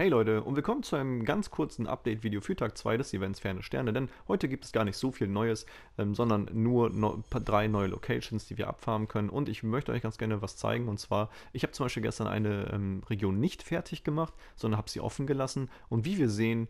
Hey Leute und willkommen zu einem ganz kurzen Update-Video für Tag 2 des Events Ferne Sterne, denn heute gibt es gar nicht so viel Neues, ähm, sondern nur no drei neue Locations, die wir abfahren können und ich möchte euch ganz gerne was zeigen und zwar, ich habe zum Beispiel gestern eine ähm, Region nicht fertig gemacht, sondern habe sie offen gelassen und wie wir sehen,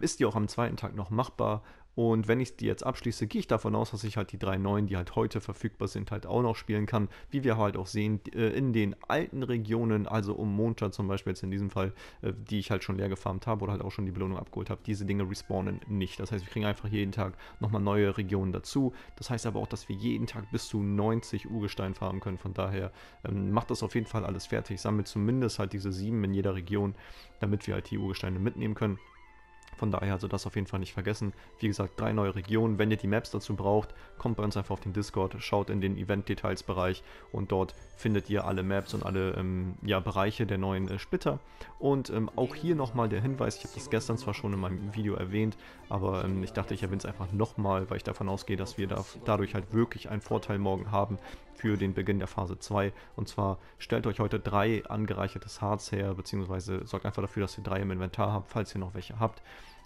ist die auch am zweiten Tag noch machbar. Und wenn ich die jetzt abschließe, gehe ich davon aus, dass ich halt die drei neuen, die halt heute verfügbar sind, halt auch noch spielen kann. Wie wir halt auch sehen, äh, in den alten Regionen, also um Montag zum Beispiel jetzt in diesem Fall, äh, die ich halt schon leer gefarmt habe oder halt auch schon die Belohnung abgeholt habe, diese Dinge respawnen nicht. Das heißt, wir kriegen einfach jeden Tag nochmal neue Regionen dazu. Das heißt aber auch, dass wir jeden Tag bis zu 90 Urgestein farmen können. Von daher ähm, macht das auf jeden Fall alles fertig. Sammelt zumindest halt diese sieben in jeder Region, damit wir halt die Urgesteine mitnehmen können. Von daher also das auf jeden Fall nicht vergessen. Wie gesagt, drei neue Regionen. Wenn ihr die Maps dazu braucht, kommt bei uns einfach auf den Discord, schaut in den Event-Details-Bereich und dort findet ihr alle Maps und alle ähm, ja, Bereiche der neuen äh, Splitter. Und ähm, auch hier nochmal der Hinweis, ich habe das gestern zwar schon in meinem Video erwähnt, aber ähm, ich dachte, ich erwähne es einfach nochmal, weil ich davon ausgehe, dass wir da, dadurch halt wirklich einen Vorteil morgen haben, für den Beginn der Phase 2. Und zwar stellt euch heute drei angereichertes Harz her, beziehungsweise sorgt einfach dafür, dass ihr drei im Inventar habt, falls ihr noch welche habt.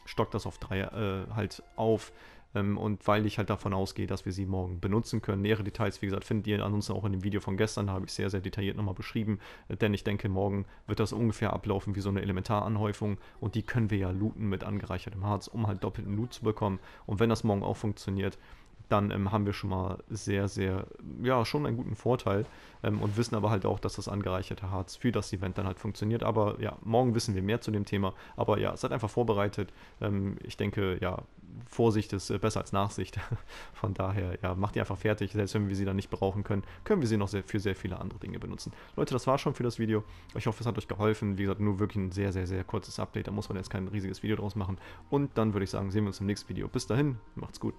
Stockt das auf drei äh, halt auf. Ähm, und weil ich halt davon ausgehe, dass wir sie morgen benutzen können. Nähere Details, wie gesagt, findet ihr ansonsten auch in dem Video von gestern, habe ich sehr, sehr detailliert nochmal beschrieben. Äh, denn ich denke, morgen wird das ungefähr ablaufen wie so eine Elementaranhäufung. Und die können wir ja looten mit angereichertem Harz, um halt doppelten Loot zu bekommen. Und wenn das morgen auch funktioniert, dann ähm, haben wir schon mal sehr, sehr, ja, schon einen guten Vorteil ähm, und wissen aber halt auch, dass das angereicherte Harz für das Event dann halt funktioniert. Aber ja, morgen wissen wir mehr zu dem Thema. Aber ja, seid einfach vorbereitet. Ähm, ich denke, ja, Vorsicht ist äh, besser als Nachsicht. Von daher, ja, macht ihr einfach fertig. Selbst wenn wir sie dann nicht brauchen können, können wir sie noch sehr, für sehr viele andere Dinge benutzen. Leute, das war schon für das Video. Ich hoffe, es hat euch geholfen. Wie gesagt, nur wirklich ein sehr, sehr, sehr kurzes Update. Da muss man jetzt kein riesiges Video draus machen. Und dann würde ich sagen, sehen wir uns im nächsten Video. Bis dahin, macht's gut.